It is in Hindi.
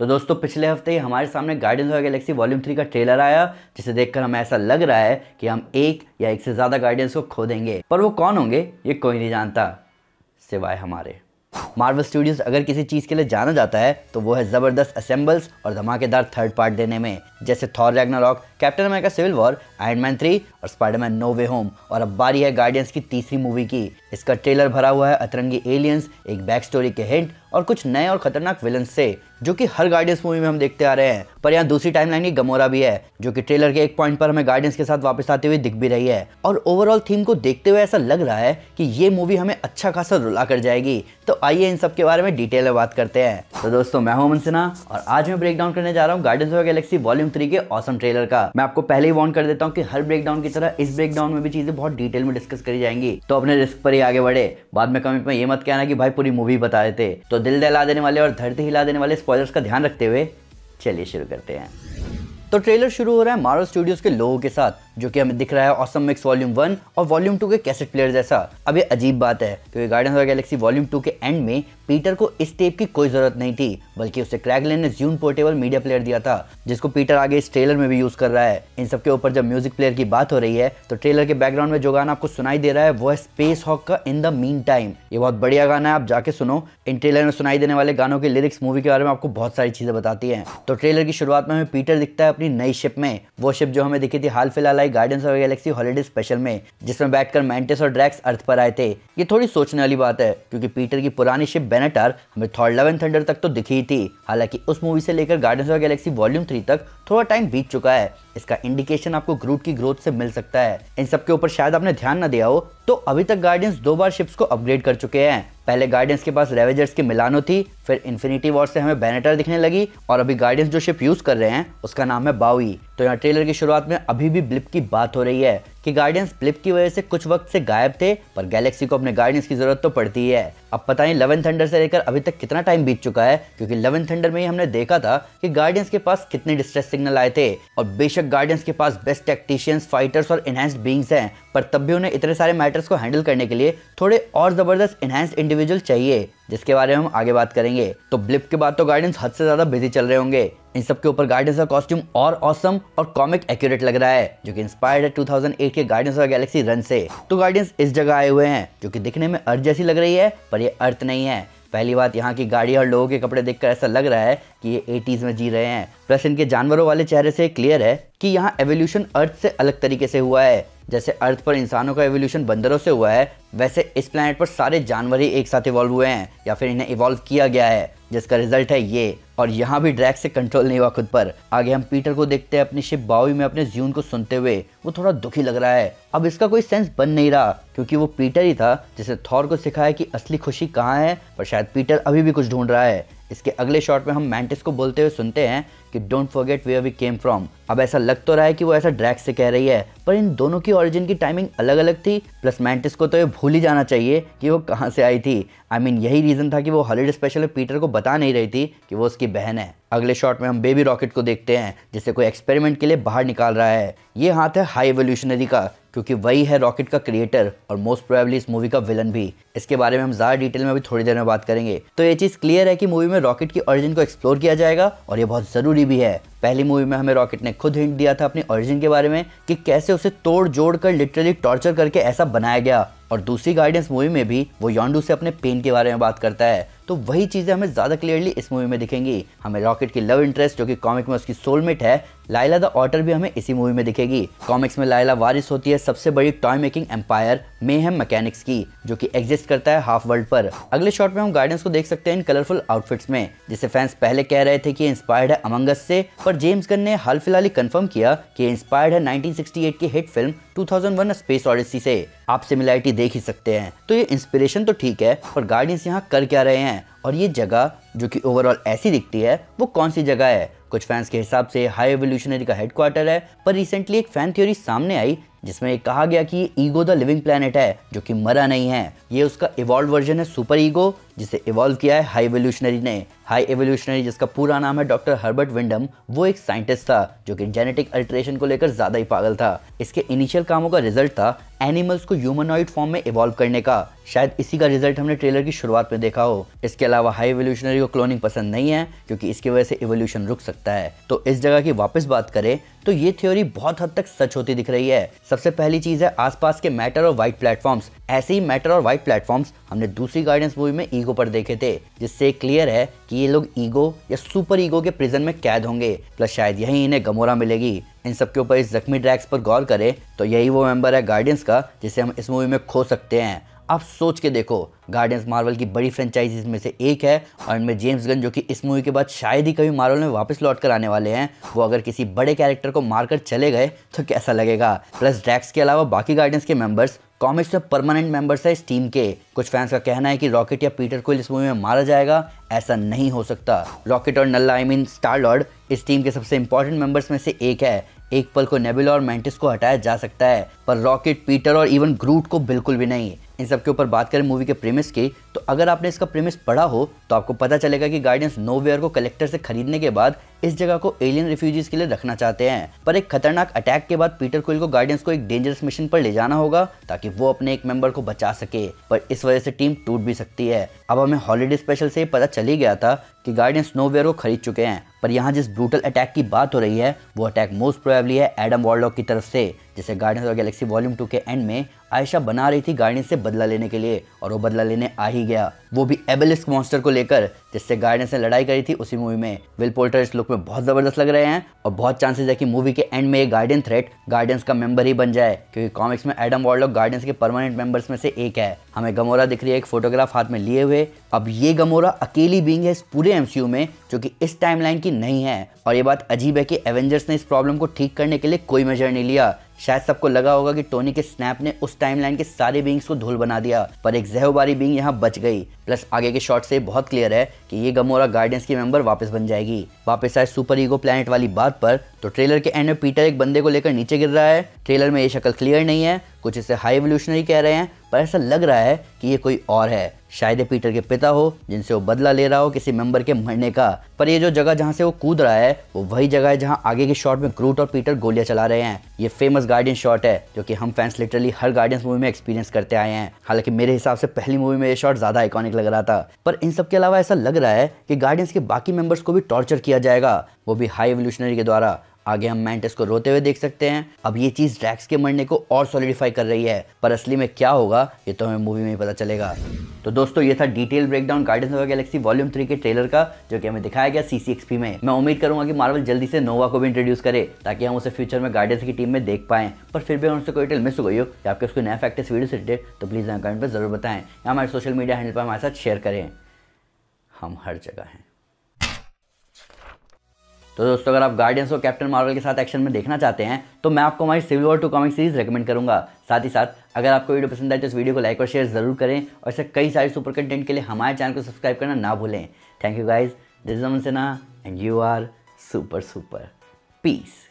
तो दोस्तों पिछले हफ्ते ही हमारे सामने Guardians of Galaxy volume three का ट्रेलर आया जिसे देखकर हमें ऐसा लग रहा है कि हम एक या एक से ज़्यादा गार्डियंस को खो देंगे पर वो कौन होंगे ये कोई नहीं जानता सिवाय हमारे मार्वल स्टूडियोज अगर किसी चीज़ के लिए जाना जाता है तो वो है ज़बरदस्त असेंबल्स और धमाकेदार थर्ड पार्ट देने में जैसे Thor Ragnarok Captain America Civil War Iron Man three और स्पाइडरमैन नो वे होम और अब बारी है गार्डियंस की तीसरी मूवी की इसका ट्रेलर भरा हुआ है अतरंगी एलियंस एक बैक स्टोरी के हिंट और कुछ नए और खतरनाक विलन से जो कि हर गार्डियंस मूवी में हम देखते आ रहे हैं पर यहाँ दूसरी टाइमलाइन की गमोरा भी है जो कि ट्रेलर के एक पॉइंट पर हमें गार्डियंस के साथ वापस आते हुए दिख भी रही है और ओवरऑल थीम को देखते हुए ऐसा लग रहा है कि ये मूवी हमें अच्छा खासा रुला कर जाएगी तो आइए इन सब के बारे में डिटेल में बात करते हैं तो दोस्तों मैं हूं अमन सिन्हा और आज मैं ब्रेक डाउन करने जा रहा हूं Guardians of Galaxy volume three के ऑसम ट्रेलर का मैं आपको पहले ही वार्न कर देता हूं कि हर ब्रेक डाउन की तरह इस ब्रेक डाउन में भी चीजें बहुत डिटेल में डिस्कस करी जाएंगी तो अपने रिस्क पर ही आगे बढ़े बाद में कमेंट में ये मत कहना की भाई पूरी मूवी बता देते तो दिल दहला देने वाले और धरती हिला देने वाले स्पॉयर्स का ध्यान रखते हुए चलिए शुरू करते हैं तो ट्रेलर शुरू हो रहा है मारो स्टूडियोज के लोगों के साथ जो कि हमें दिख रहा है ऑसम मिक्स वॉल्यूम वन और वॉल्यूम टू के कैसेट प्लेयर जैसा अब ये अजीब बात है क्योंकि Guardians of Galaxy volume two के एंड में पीटर को इस टेप की कोई जरूरत नहीं थी बल्कि उसे क्रैगलिन ने ज्यून पोर्टेबल मीडिया प्लेयर दिया था जिसको पीटर आगे इस ट्रेलर में भी यूज कर रहा है इन सबके ऊपर जब म्यूजिक प्लेयर की बात हो रही है तो ट्रेलर के बैकग्राउंड में जो गाना आपको सुनाई दे रहा है वो है स्पेस हॉक का इन द मीन टाइम ये बहुत बढ़िया गाना है आप जाके सुनो इन ट्रेलर में सुनाई देने वाले गानों के लिरिक्स मूवी के बारे में आपको बहुत सारी चीजें बताती है तो ट्रेलर की शुरुआत में हमें पीटर दिखता है अपनी नई शिप में वो शिप जो हमें दिखी थी हाल फिलहाल आई Guardians of Galaxy holiday special में जिसमें बैठकर मैंटिस और ड्रैक्स अर्थ पर आए थे ये थोड़ी सोचने वाली बात है क्योंकि पीटर की पुरानी शिप बेनेटर हमें थॉर्ड इलेवन थंडर तक तो दिखी थी हालांकि उस मूवी से लेकर Guardians of Galaxy volume three तक थोड़ा टाइम बीत चुका है इसका इंडिकेशन आपको ग्रूट की ग्रोथ से मिल सकता है इन सबके ऊपर शायद आपने ध्यान न दिया हो तो अभी तक गार्डियंस दो बार शिप्स को अपग्रेड कर चुके हैं पहले गार्डियंस के पास रेवेजर्स की मिलानो थी फिर इन्फिनिटी वॉर से हमें बैनेटर दिखने लगी और अभी गार्डियंस जो शिप यूज़ कर रहे हैं उसका नाम है बाउई तो यहाँ ट्रेलर की शुरुआत में अभी भी ब्लिप की बात हो रही है कि गार्डियंस ब्लिप की वजह से कुछ वक्त से गायब थे पर गैलेक्सी को अपने गार्डियंस की जरूरत तो पड़ती है अब पता नहीं लेवन थंडर से लेकर अभी तक कितना टाइम बीत चुका है क्योंकि लेवन थंडर में ही हमने देखा था कि गार्डियंस के पास कितने डिस्ट्रेस सिग्नल आए थे और बेशक गार्डियंस के पास बेस्ट टेक्टिशियंस फाइटर्स और इनहेंस्ड बींग्स हैं पर तब भी उन्हें इतने सारे मैटर्स को हैंडल करने के लिए थोड़े और जबरदस्त इनहेंस्ड इंडिविजुअल इंडिविजुअल चाहिए जिसके बारे में हम आगे बात करेंगे तो ब्लिप के बाद तो गार्डियंस हद से ज्यादा बिजी चल रहे होंगे इन सब के ऊपर गार्डियंस का कॉस्ट्यूम और ऑसम और कॉमिक एक्यूरेट लग रहा है जो कि इंस्पायर्ड है 2008 के गार्डियंस ऑफ गैलेक्सी रन से तो गार्डियंस इस जगह आए हुए हैं जो कि दिखने में अर्थ जैसी लग रही है पर ये अर्थ नहीं है पहली बात यहाँ की गाड़ी और लोगों के कपड़े देखकर ऐसा लग रहा है कि ये एटीज़ में जी रहे हैं प्लस इनके जानवरों वाले चेहरे से क्लियर है कि यहाँ एवोल्यूशन अर्थ से अलग तरीके से हुआ है जैसे अर्थ पर इंसानों का एवोल्यूशन बंदरों से हुआ है वैसे इस प्लानट पर सारे जानवर ही एक साथ इवॉल्व हुए हैं या फिर इन्हें इवॉल्व किया गया है जिसका रिजल्ट है ये और यहाँ भी ड्रैग से कंट्रोल नहीं हुआ खुद पर आगे हम पीटर को देखते हैं अपनी शिप बावी में अपने ज्यून को सुनते हुए वो थोड़ा दुखी लग रहा है अब इसका कोई सेंस बन नहीं रहा क्योंकि वो पीटर ही था जिसे थॉर को सिखाया कि असली खुशी कहाँ है पर शायद पीटर अभी भी कुछ ढूंढ रहा है इसके अगले शॉट में हम मैंटिस को बोलते हुए सुनते हैं कि don't forget where we came from अब ऐसा लग तो रहा है कि वो ऐसा ड्रैक से कह रही है पर इन दोनों की ओरिजिन की टाइमिंग अलग अलग थी प्लस मैंटिस को तो ये भूल ही जाना चाहिए कि वो कहाँ से आई थी आई I मीन mean, यही रीज़न था कि वो हॉलीडे स्पेशल में पीटर को बता नहीं रही थी कि वो उसकी बहन है अगले शॉट में हम बेबी रॉकेट को देखते हैं जिसे कोई एक्सपेरिमेंट के लिए बाहर निकाल रहा है ये हाथ है हाई एवोल्यूशनरी का क्योंकि वही है रॉकेट का क्रिएटर और मोस्ट प्रोबेबली इस मूवी का विलन भी इसके बारे में हम ज़्यादा डिटेल में भी थोड़ी देर में बात करेंगे तो ये चीज़ क्लियर है कि मूवी में रॉकेट की ओरिजिन को एक्सप्लोर किया जाएगा और ये बहुत ज़रूरी जरूरी भी है पहली मूवी में हमें रॉकेट ने खुद हिंट दिया था अपने ओरिजिन के बारे में कि कैसे उसे तोड़ जोड़ कर लिटरली टॉर्चर करके ऐसा बनाया गया और दूसरी गाइडेंस मूवी में भी वो योंडू से अपने पेन के बारे में बात करता है तो वही चीज़ें हमें ज़्यादा क्लियरली इस मूवी में दिखेंगी हमें रॉकेट की लव इंटरेस्ट जो कि कॉमिक में उसकी सोलमेट है लाइला द ऑटर भी हमें इसी मूवी में दिखेगी कॉमिक्स में लाइला वारिस होती है सबसे बड़ी toy making empire Mayhem Mechanics की जो कि एग्जिस्ट करता है हाफ वर्ल्ड पर अगले शॉट में हम गार्डियंस को देख सकते हैं इन कलरफुल आउटफिट्स में जिसे फैंस पहले कह रहे थे कि इंस्पायर्ड है अमंगस से पर जेम्स गन ने हाल फिलहाल ही कंफर्म किया कि इंस्पायर्ड है 1968 की हिट फिल्म 2001 स्पेस ऑडिसी से आप सिमिलैरिटी देख ही सकते हैं तो ये इंस्पिरेशन तो ठीक है पर गार्डियंस यहाँ कर क्या रहे हैं और ये जगह जो कि ओवरऑल ऐसी दिखती है वो कौन सी जगह है कुछ फैंस के हिसाब से हाई एवोल्यूशनरी का हेडक्वार्टर है पर रिसेंटली एक फैन थ्योरी सामने आई जिसमें कहा गया कि ये ईगो द लिविंग प्लानट है जो कि मरा नहीं है ये उसका इवॉल्व वर्जन है सुपर ईगो जिसे इवॉल्व किया है हाई एवोल्यूशनरी ने हाई एवोल्यूशनरी जिसका पूरा नाम है डॉक्टर हर्बर्ट विंडम वो एक साइंटिस्ट था जो कि जेनेटिक अल्ट्रेशन को लेकर ज़्यादा ही पागल था इसके इनिशियल कामों का रिजल्ट था एनिमल्स को ह्यूमनॉइड फॉर्म में इवॉल्व करने का शायद इसी का रिजल्ट हमने ट्रेलर की शुरुआत में देखा हो इसके अलावा हाई एवोल्यूशनरी को क्लोनिंग पसंद नहीं है क्योंकि इसकी वजह से इवोल्यूशन रुक सकता है तो इस जगह की वापस बात करें तो ये थ्योरी बहुत हद तक सच होती दिख रही है सबसे पहली चीज है आसपास के मैटर और व्हाइट प्लेटफॉर्म्स ऐसे ही मैटर और व्हाइट प्लेटफॉर्म्स हमने दूसरी गाइडेंस मूवी में ईगो पर देखे थे जिससे क्लियर है कि ये लोग ईगो या सुपर ईगो के प्रिजन में कैद होंगे प्लस शायद यही इन्हें गमोरा मिलेगी इन सबके ऊपर इस जख्मी ड्रैक्स पर गौर करें तो यही वो मेंबर है गार्डियंस का जिसे हम इस मूवी में खो सकते हैं आप सोच के देखो गार्डियंस मार्वल की बड़ी फ्रेंचाइजीज में से एक है और इनमें जेम्स गन जो कि इस मूवी के बाद शायद ही कभी मार्वल में वापस लौट कर आने वाले हैं वो अगर किसी बड़े कैरेक्टर को मारकर चले गए तो कैसा लगेगा प्लस ड्रैक्स के अलावा बाकी गार्डियंस के मेंबर्स कॉमिक्स में परमानेंट मेंबर्स है इस टीम के कुछ फैंस का कहना है कि रॉकेट या पीटर को इस मूवी में मारा जाएगा ऐसा नहीं हो सकता रॉकेट और नल्ला आई मीन स्टार लॉर्ड इस टीम के सबसे इंपॉर्टेंट मेंबर्स में से एक है एक पल को नेबुला और मैंटिस को हटाया जा सकता है पर रॉकेट पीटर और इवन ग्रूट को बिल्कुल भी नहीं इन सब के ऊपर बात करें मूवी के प्रेमिस की तो अगर आपने इसका प्रेमिस पढ़ा हो तो आपको पता चलेगा कि गार्डियंस नोवेयर को कलेक्टर से खरीदने के बाद इस जगह को एलियन रिफ्यूजीज के लिए रखना चाहते हैं पर एक खतरनाक अटैक के बाद पीटर कोइल को गार्डियंस को एक डेंजरस मिशन पर ले जाना होगा ताकि वो अपने एक मेंबर को बचा सके पर इस वजह से टीम टूट भी सकती है अब हमें हॉलीडे स्पेशल से पता चल ही गया था कि गार्डियंस नोवेयर को खरीद चुके हैं पर यहाँ जिस ब्रूटल अटैक की बात हो रही है वो अटैक मोस्ट प्रोबेबली है एडम वॉर्लॉक की तरफ से जैसे Guardians of Galaxy volume two के एंड में आयशा बना रही थी गार्डियंस से बदला लेने के लिए और वो बदला लेने आ ही गया वो भी एबलिस्क मॉन्स्टर को लेकर जिससे गार्डियंस ने लड़ाई करी थी उसी मूवी में विल पोल्टर इस लुक में बहुत जबरदस्त लग रहे हैं और बहुत चांसेस है कि मूवी के एंड में ये गार्डियन थ्रेट गार्डियंस का मेंबर ही बन जाए क्योंकि कॉमिक्स में एडम वॉर्डलॉक गार्डियंस के परमानेंट मेंबर्स में से एक है हमें गमोरा दिख रही है एक फोटोग्राफ हाथ में लिए हुए अब ये गमोरा अकेली बींग है इस पूरे एमसीयू में जो कि इस टाइमलाइन की नहीं है और ये बात अजीब है कि एवेंजर्स ने इस प्रॉब्लम को ठीक करने के लिए कोई मेजर नहीं लिया शायद सबको लगा होगा कि टोनी के स्नैप ने उस टाइमलाइन के सारे बींग्स को धूल बना दिया पर एक जहोबारी बींग यहाँ बच गई प्लस आगे के शॉट से बहुत क्लियर है कि ये गमोरा गार्डियंस की मेंबर वापस बन जाएगी वापस आए सुपर ईगो प्लेनेट वाली बात पर तो ट्रेलर के एंड में पीटर एक बंदे को लेकर नीचे गिर रहा है ट्रेलर में ये शक्ल क्लियर नहीं है कुछ इसे हाई एवोल्यूशनरी कह रहे हैं पर ऐसा लग रहा है कि ये कोई और है शायद पीटर के पिता हो जिनसे वो बदला ले रहा हो किसी मेंबर के मरने का पर ये जो जगह जहाँ से वो कूद रहा है वो वही जगह है जहाँ आगे के शॉट में ग्रूट और पीटर गोलियां चला रहे हैं ये फेमस गार्डियन शॉट है जो कि हम फैंस लिटरली हर गार्डियंस मूवी में एक्सपीरियंस करते आए हैं हालांकि मेरे हिसाब से पहली मूवी में ये शॉट ज्यादा आइकॉनिक लग रहा था पर इन सब के अलावा ऐसा लग रहा है कि गार्डियंस के बाकी मेंबर्स को भी टॉर्चर किया जाएगा वो भी हाई एवोल्यूशनरी के द्वारा आगे हम मैंटिस को रोते हुए देख सकते हैं अब ये चीज ड्रैक्स के मरने को और सॉलिडिफाई कर रही है पर असली में क्या होगा ये तो हमें मूवी में ही पता चलेगा तो दोस्तों ये था detail breakdown Guardians of Galaxy volume three के ट्रेलर का जो कि हमें दिखाया गया सीसीएक्सपी में मैं उम्मीद करूंगा कि मार्वल जल्दी से नोवा को भी इंट्रोड्यूस करे ताकि हम उसे फ्यूचर में गार्डन की टीम में देख पाएं पर फिर भी उनसे कोई डिटेल मिस हो गई हो या आपके उसको नया फैक्ट वीडियो से रिलेटेड तो प्लीज़ हमें कमेंट पर जरूर बताएं या हमारे सोशल मीडिया हैंडल पर हमारे साथ शेयर करें हम हर जगह हैं तो दोस्तों अगर आप गार्डियंस और कैप्टन मार्वल के साथ एक्शन में देखना चाहते हैं तो मैं आपको हमारी civil war two comic series recommend करूंगा साथ ही साथ अगर आपको वीडियो पसंद आए तो इस वीडियो को लाइक और शेयर जरूर करें और ऐसे कई सारे सुपर कंटेंट के लिए हमारे चैनल को सब्सक्राइब करना ना भूलें थैंक यू गाइज दिस सिन्हा and you are super super piece